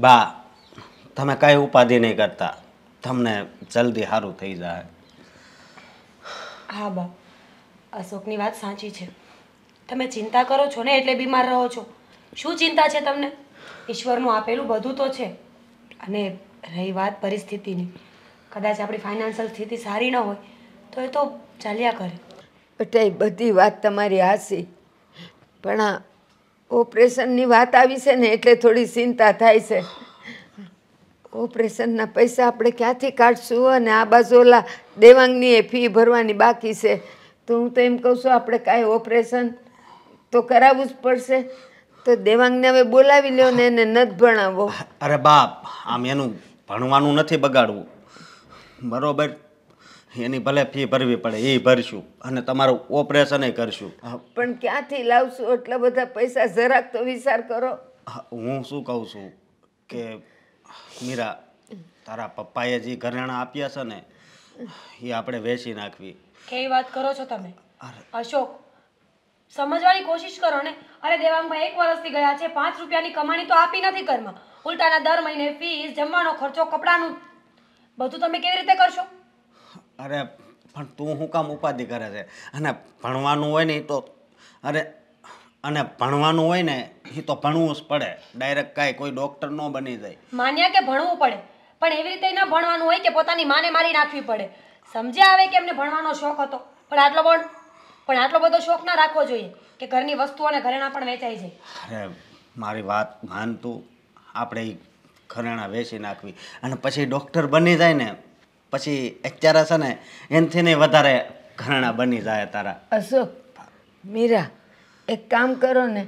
બા તમે કાંઈ ઉપાધિ નહીં કરતા તમને જલ્દી સારું થઈ જાય હા બા અશોકની વાત સાચી છે તમે ચિંતા કરો છો ને એટલે બીમાર રહો છો શું ચિંતા છે તમને ઈશ્વરનું આપેલું બધું તો છે અને રહી વાત પરિસ્થિતિની કદાચ આપણી ફાઇનાન્શિયલ સ્થિતિ સારી ન હોય તો એ તો ચાલ્યા કરે બેટા બધી વાત તમારી હાસી પણ આ ઓપરેશનની વાત આવી છે ને એટલે થોડી ચિંતા થાય છે ઓપરેશનના પૈસા આપણે ક્યાંથી કાઢશું અને આ બાજુ ઓલા દેવાંગની એ ફી ભરવાની બાકી છે તો હું તો એમ કહું છું આપણે કાંઈ ઓપરેશન તો કરાવવું જ પડશે તો દેવાંગને હવે બોલાવી લ્યો ને એને નથી ભણાવો અરે બાપ આમ એનું ભણવાનું નથી બગાડવું બરોબર એની ભલે ફી ભરવી પડે એ ભરશું અને તમારું ઓપરેશન કરશું પણ ક્યાંથી લાવશું એટલા બધા પૈસા જરાક તો વિચાર કરો હું શું કહું છું કે મીરા તારા પપ્પાએ જે ઘરેણા આપ્યા છે ને એ આપણે વેચી નાખવી કેવી વાત કરો છો તમે અશોક સમજવાની કોશિશ કરો ને અરે દેવાંગભાઈ એક વર્ષથી ગયા છે પાંચ રૂપિયાની કમાણી તો આપી નથી ઘરમાં ઉલટાના દર મહિને ફીસ જમવાનો ખર્ચો કપડાનું બધું તમે કેવી રીતે કરશો અરે પણ તું શું કામ ઉપાધિ કરે છે અને ભણવાનું હોય ને એ તો અરે અને ભણવાનું હોય ને એ તો ભણવું જ પડે ડાયરેક્ટ કાંઈ કોઈ ડોક્ટર ન બની જાય માન્યા કે ભણવું પડે પણ એવી રીતે ન ભણવાનું હોય કે પોતાની માને મારી નાખવી પડે સમજ્યા આવે કે એમને ભણવાનો શોખ હતો પણ આટલો પણ પણ આટલો બધો શોખ ના રાખવો જોઈએ કે ઘરની વસ્તુઓ અને ઘરેણા પણ વેચાઈ જાય અરે મારી વાત માનતું આપણે ઘરેણા વેચી નાખવી અને પછી ડોક્ટર બની જાય ને પછી અત્યારે છે ને એનથી વધારે ઘરેણા બની જાય તારા અશોક મીરા એક કામ કરો ને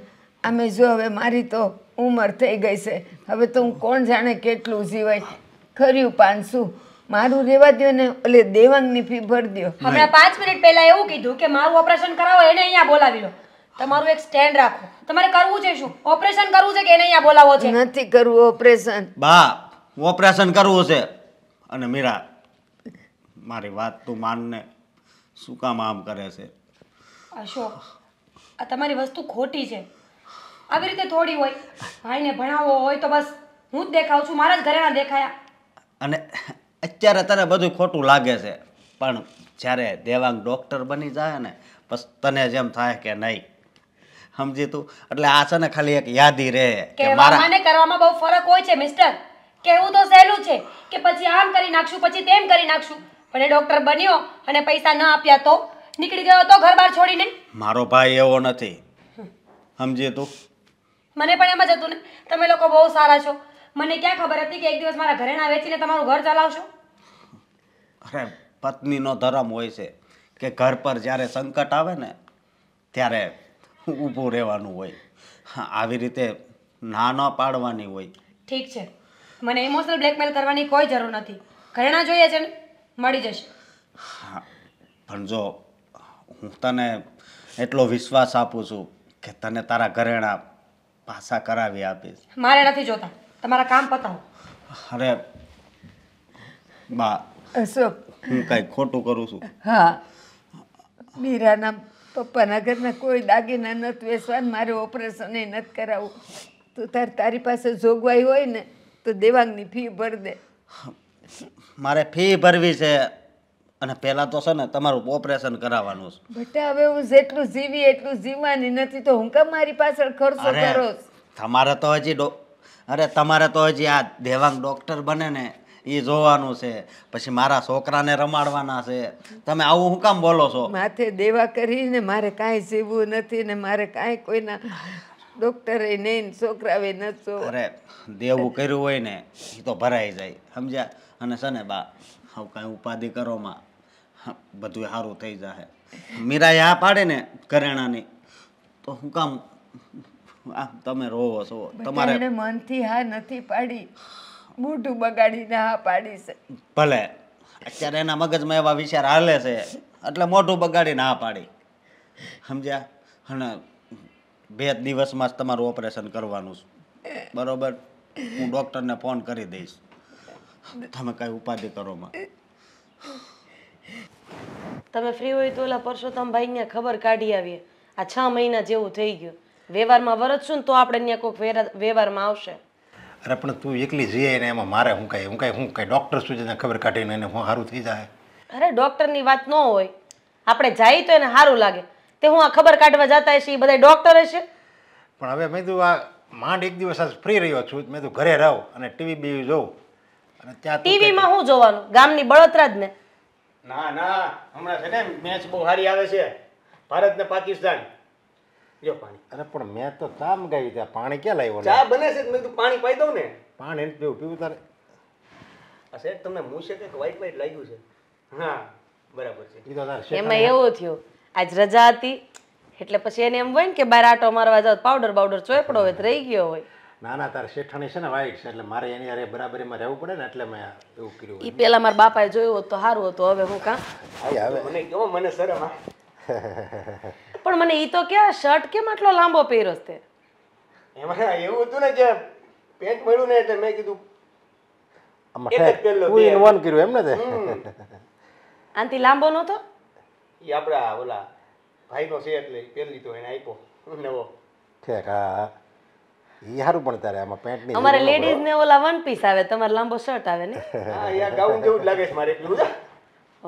અમે જો હવે મારી તો ઉંમર થઈ ગઈ છે હવે તો હું કોણ જાણે કેટલું જીવાય ખર્યું પાંચસું મારું રેવા દો ને એટલે દેવાંગની ફી ભરી દો હમણાં પાંચ મિનિટ પહેલા એવું કીધું કે મારું ઓપરેશન કરાવો એને અહીંયા બોલાવી લો તમારું એક સ્ટેન્ડ રાખો તમારે કરવું છે શું ઓપરેશન કરવું છે કે એને અહીંયા બોલાવો છે નથી કરવું ઓપરેશન બા ઓપરેશન કરવું છે અને મીરા મારી વાત તું માનને શું કામ આમ કરે છે અશોક આ તમારી વસ્તુ ખોટી છે આવી રીતે થોડી હોય ભાઈને ભણાવવો હોય તો બસ હું જ દેખાવ છું મારા જ ઘરેણા દેખાયા અને અત્યારે તને બધું ખોટું લાગે છે પણ જ્યારે દેવાંગ ડૉક્ટર બની જાય ને બસ તને જેમ થાય કે નહીં સમજી તું એટલે આ છે ને ખાલી એક યાદી રહે કે મારા મને કરવામાં બહુ ફરક હોય છે મિસ્ટર કેવું તો સહેલું છે કે પછી આમ કરી નાખશું પછી તેમ કરી નાખશું પણ એ ડૉક્ટર બન્યો અને પૈસા ન આપ્યા તો નીકળી ગયો તો ઘર બહાર છોડીને મારો ભાઈ એવો નથી સમજે તું મને પણ એમ જ હતું ને તમે લોકો બહુ સારા છો મને ક્યાં ખબર હતી કે એક દિવસ મારા ઘરેણા વેચીને તમારું ઘર ચલાવશો અરે પત્નીનો ધર્મ હોય છે કે ઘર પર જ્યારે સંકટ આવે ને ત્યારે ઊભું રહેવાનું હોય આવી રીતે ના ન પાડવાની હોય ઠીક છે મને ઇમોશનલ બ્લેકમેલ કરવાની કોઈ જરૂર નથી ઘરેણા જોઈએ છે ને મળી જશે પણ જો હું તને એટલો વિશ્વાસ આપું છું કે તને તારા ઘરેણા પાછા કરાવી આપીશ મારે નથી જોતા તમારા કામ પતાવો અરે બા હું કાંઈ ખોટું કરું છું હા મીરાના પપ્પાના ઘરના કોઈ દાગીના નથી વેચવાનું મારે ઓપરેશન એ નથી કરાવવું તો તાર તારી પાસે જોગવાઈ હોય ને તો દેવાંગની ફી ભર દે મારે ફી ભરવી છે અને પહેલા તો છે ને તમારું ઓપરેશન કરાવવાનું છે બટા હવે હું જેટલું જીવી એટલું જીવવાની નથી તો હું કેમ મારી પાછળ ખર્ચો કરો તમારે તો હજી અરે તમારે તો હજી આ દેવાંગ ડોક્ટર બને ને એ જોવાનું છે પછી મારા છોકરાને રમાડવાના છે તમે આવું હું કામ બોલો છો માથે દેવા કરીને મારે કાંઈ જીવવું નથી ને મારે કાંઈ કોઈના ડોક્ટરે નહીં છોકરાવે નથી અરે દેવું કર્યું હોય ને એ તો ભરાઈ જાય સમજ્યા અને છે ને બા હું કાંઈ ઉપાધિ કરોમાં બધું સારું થઈ જશે મીરાએ આ પાડે ને કરેણાની તો હું કામ આ તમે રોવો છો તમારે મનથી હા નથી પાડી મોઢું બગાડીને હા પાડી છે ભલે અત્યારે એના મગજમાં એવા વિચાર હાલે છે એટલે મોઢું બગાડીને હા પાડી સમજ્યા અને બે દિવસમાં જ તમારું ઓપરેશન કરવાનું છે બરોબર હું ડૉક્ટરને ફોન કરી દઈશ તમે કાંઈ ઉપાધિ કરો માં તમે ફ્રી હોય તો ઓલા પરસોત્તમભાઈને ખબર કાઢી આવીએ આ છ મહિના જેવું થઈ ગયું વ્યવહારમાં વરતશું ને તો આપણે અહીંયા કોઈક વ્યવહારમાં આવશે અરે પણ તું એકલી જઈએ ને એમાં મારે હું કાંઈ હું કાંઈ હું કાંઈ ડૉક્ટર શું છે ખબર કાઢીને એને હું સારું થઈ જાય અરે ડૉક્ટરની વાત ન હોય આપણે જાય તો એને સારું લાગે તે હું આ ખબર કાઢવા જતા હશે એ બધા ડૉક્ટર હશે પણ હવે મેં તું આ માંડ એક દિવસ આજ ફ્રી રહ્યો છું મેં તું ઘરે રહો અને ટીવી બીવી જોઉં ટીવીમાં શું જોવાનું ગામની બળતરા જ ને ના ના હમણાં છે ને મેચ બહુ હારી આવે છે ભારત ને પાકિસ્તાન જો પાણી અરે પણ મેં તો ચા મંગાવી ત્યાં પાણી ક્યાં લાવ્યો ચા બને છે મેં તું પાણી પાઈ દઉં ને પાણી પીવું પીવું તારે આ શેઠ તમને મૂછે કે વાઈટ વાઈટ લાગ્યું છે હા બરાબર છે એમાં એવું થયું આજ રજા હતી એટલે પછી એને એમ હોય ને કે બાર આટો મારવા જાવ પાવડર બાવડર ચોપડો હોય તો રહી ગયો હોય નાના તાર શેઠાણી છે ને વાઈટ છે એટલે મારે એની અરે બરાબરીમાં રહેવું પડે ને એટલે મેં એવું કર્યું એ પેલા મારા બાપાએ જોયું હોત સારું હતું હવે હું કાં હવે મને કહો મને શરમ પણ મને એ તો કે શર્ટ કેમ આટલો લાંબો પહેર્યો છે એમાં એવું હતું ને જે પેન્ટ મળ્યું ને એટલે મેં કીધું વન કર્યું એમ ને આનથી લાંબો નહોતો એ આપણા ઓલા ભાઈનો છે એટલે પહેરી લીધો એને આપ્યો નવો ઠેક હા એ પણ તારે આમાં પેન્ટ ની અમારે લેડીઝ ને ઓલા વન પીસ આવે તમારે લાંબો શર્ટ આવે ને હા યા ગાઉન જેવું લાગે છે મારે એટલું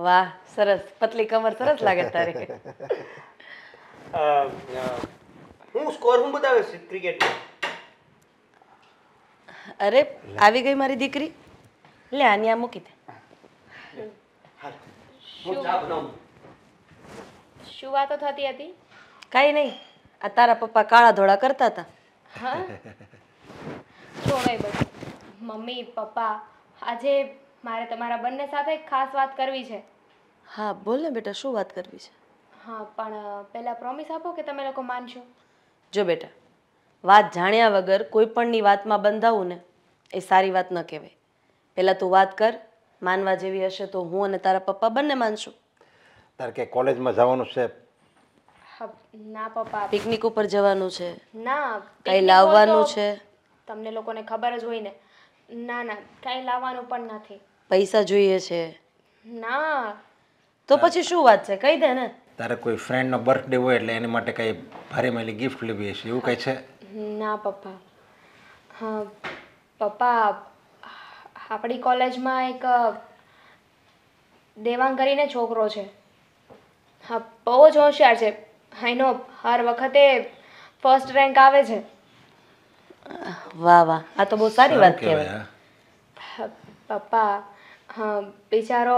વાહ સરસ પતલી કમર સરસ લાગે તારે હું સ્કોર હું બતાવે છે ક્રિકેટ અરે આવી ગઈ મારી દીકરી લે આની આ મૂકી દે શું વાતો થતી હતી કાંઈ નહીં આ તારા પપ્પા કાળા ધોળા કરતા હતા હા છોડાય મમ્મી પપ્પા આજે મારે તમારા બંને સાથે ખાસ વાત કરવી છે હા બોલ ને બેટા શું વાત કરવી છે હા પણ પહેલાં પ્રોમિસ આપો કે તમે લોકો માનશો જો બેટા વાત જાણ્યા વગર કોઈ પણની વાતમાં બંધાવું ને એ સારી વાત ન કહેવાય પહેલાં તું વાત કર માનવા જેવી હશે તો હું અને તારા પપ્પા બંને માનશું તારે કે કોલેજમાં જવાનું છે ના પપ્પા પિકનિક ઉપર જવાનું છે ના કઈ લાવવાનું છે તમને લોકોને ખબર જ હોય ને ના ના કઈ લાવવાનું પણ નથી પૈસા જોઈએ છે ના તો પછી શું વાત છે કહી દે ને તારે કોઈ ફ્રેન્ડનો બર્થડે હોય એટલે એની માટે કઈ ભારે મેલી ગિફ્ટ લેવી હશે એવું કઈ છે ના પપ્પા હા પપ્પા આપણી કોલેજમાં એક દેવાંગ કરીને છોકરો છે હા બહુ જ હોશિયાર છે હાઈનો હર વખતે ફર્સ્ટ રેન્ક આવે છે વાહ વાહ આ તો બહુ સારી વાત કહેવાય પપ્પા બિચારો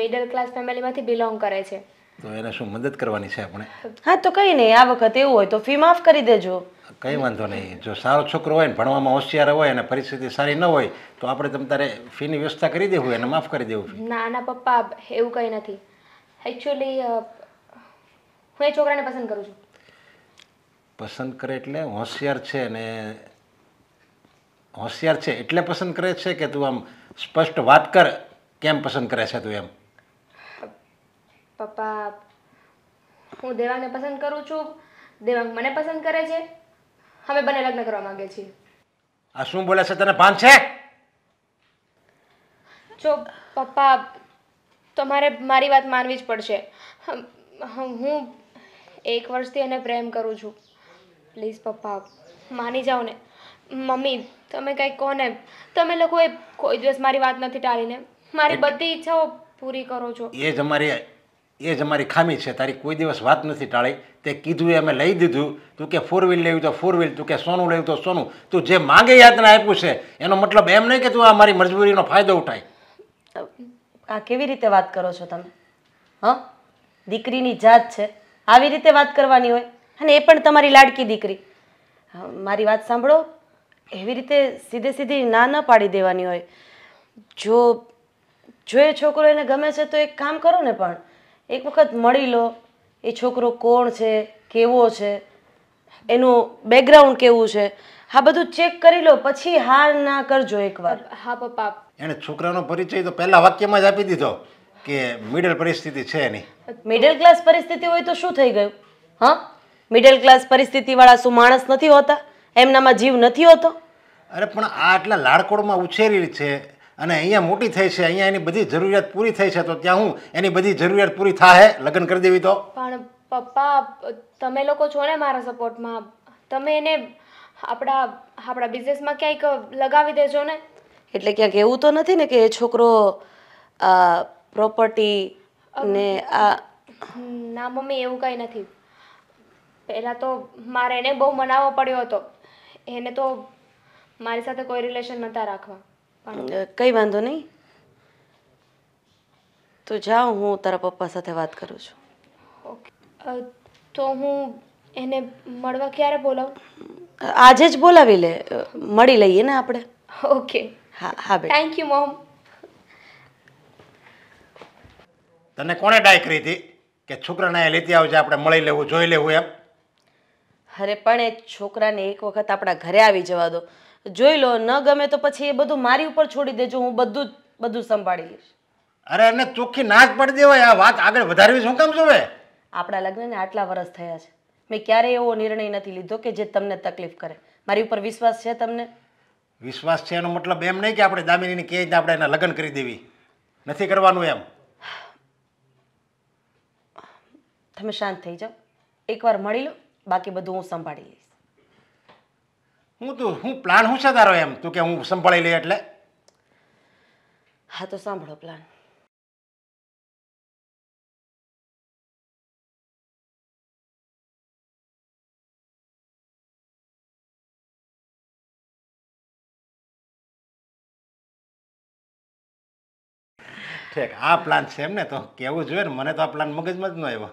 મિડલ ક્લાસ ફેમિલીમાંથી બિલોંગ કરે છે તો એને શું મદદ કરવાની છે આપણે હા તો કંઈ નહીં આ વખત એવું હોય તો ફી માફ કરી દેજો કંઈ વાંધો નહીં જો સારો છોકરો હોય ને ભણવામાં હોશિયાર હોય અને પરિસ્થિતિ સારી ન હોય તો આપણે તમે તારે ફીની વ્યવસ્થા કરી દેવું એને માફ કરી દેવું ના ના પપ્પા એવું કંઈ નથી એકચ્યુઅલી હું એ છોકરાને પસંદ કરું છું પસંદ કરે એટલે હોશિયાર છે ને હોશિયાર છે એટલે પસંદ કરે છે કે તું આમ સ્પષ્ટ વાત કર કેમ પસંદ કરે છે તું એમ પપ્પા હું દેવાંગને પસંદ કરું છું દેવાંગ મને પસંદ કરે છે અમે બંને લગ્ન કરવા માંગીએ છીએ આ શું બોલે છે તને ભાન છે જો પપ્પા તમારે મારી વાત માનવી જ પડશે હું એક વર્ષથી એને પ્રેમ કરું છું પ્લીઝ પપ્પા માની જાઓ ને મમ્મી તમે કંઈક કહો ને તમે લોકોએ કોઈ દિવસ મારી વાત નથી ટાળીને મારી બધી ઈચ્છાઓ પૂરી કરો છો એ જ અમારી એ જ અમારી ખામી છે તારી કોઈ દિવસ વાત નથી ટાળી તે કીધું એ અમે લઈ દીધું તું કે ફોર વ્હીલ લેવી તો ફોર વ્હીલ તું કે સોનું લેવું તો સોનું તું જે માંગે યાદના આપ્યું છે એનો મતલબ એમ નહીં કે તું આ મારી મજબૂરીનો ફાયદો ઉઠાય આ કેવી રીતે વાત કરો છો તમે હ દીકરીની જાત છે આવી રીતે વાત કરવાની હોય અને એ પણ તમારી લાડકી દીકરી મારી વાત સાંભળો એવી રીતે સીધે સીધી ના ન પાડી દેવાની હોય જો જો એ છોકરો એને ગમે છે તો એક કામ કરો ને પણ એક વખત મળી લો એ છોકરો કોણ છે કેવો છે એનું બેકગ્રાઉન્ડ કેવું છે હા બધું ચેક કરી લો પછી હા ના કરજો એકવાર હા પપ્પા એણે છોકરાનો પરિચય તો પહેલા વાક્યમાં જ આપી દીધો કે મિડલ પરિસ્થિતિ છે એની મિડલ ક્લાસ પરિસ્થિતિ હોય તો શું થઈ ગયું હા મિડલ ક્લાસ પરિસ્થિતિવાળા શું માણસ નથી હોતા એમનામાં જીવ નથી હોતો અરે પણ આ આટલા લાડકોડમાં ઉછેરી છે અને અહીંયા મોટી થઈ છે અહીંયા એની બધી જરૂરિયાત પૂરી થઈ છે તો ત્યાં હું એની બધી જરૂરિયાત પૂરી થાય લગ્ન કરી દેવી તો પણ પપ્પા તમે લોકો છો ને મારા સપોર્ટમાં તમે એને આપણા આપણા બિઝનેસમાં ક્યાંક લગાવી દેજો ને એટલે ક્યાંક એવું તો નથી ને કે એ છોકરો પ્રોપર્ટી ને આ ના મમ્મી એવું કાંઈ નથી પહેલાં તો મારે એને બહુ મનાવવો પડ્યો હતો એને તો મારી સાથે કોઈ રિલેશન નહોતા રાખવા પણ કંઈ વાંધો નહીં તો જાઓ હું તારા પપ્પા સાથે વાત કરું છું ઓકે તો હું એને મળવા ક્યારે બોલાવું આજે જ બોલાવી લે મળી લઈએ ને આપણે ઓકે હા હા થેન્ક યુ મોમ તને કોણે ડાય કરી હતી કે છોકરાને એ લેતી આવજે આપણે મળી લેવું જોઈ લેવું એમ અરે પણ એ છોકરાને એક વખત આપણા ઘરે આવી જવા દો જોઈ લો ન ગમે તો પછી એ બધું મારી ઉપર છોડી દેજો હું બધું બધું સંભાળી લઈશ અરે એને ચોખ્ખી ના જ પડી દેવાય આ વાત આગળ વધારવી શું કામ જોવે આપણા લગ્નને આટલા વર્ષ થયા છે મેં ક્યારેય એવો નિર્ણય નથી લીધો કે જે તમને તકલીફ કરે મારી ઉપર વિશ્વાસ છે તમને વિશ્વાસ છે એનો મતલબ એમ નહીં કે આપણે દામિનીને કહે આપણે એના લગ્ન કરી દેવી નથી કરવાનું એમ તમે શાંત થઈ જાઓ એકવાર મળી લો બાકી બધું હું સંભાળી લઈશ હું તો હું પ્લાન હું છે તારો એમ તું કે હું સંભાળી લઈ એટલે હા તો સાંભળો પ્લાન ઠેક આ પ્લાન છે એમ ને તો કેવું જોઈએ ને મને તો આ પ્લાન મગજમાં જ ન આવ્યો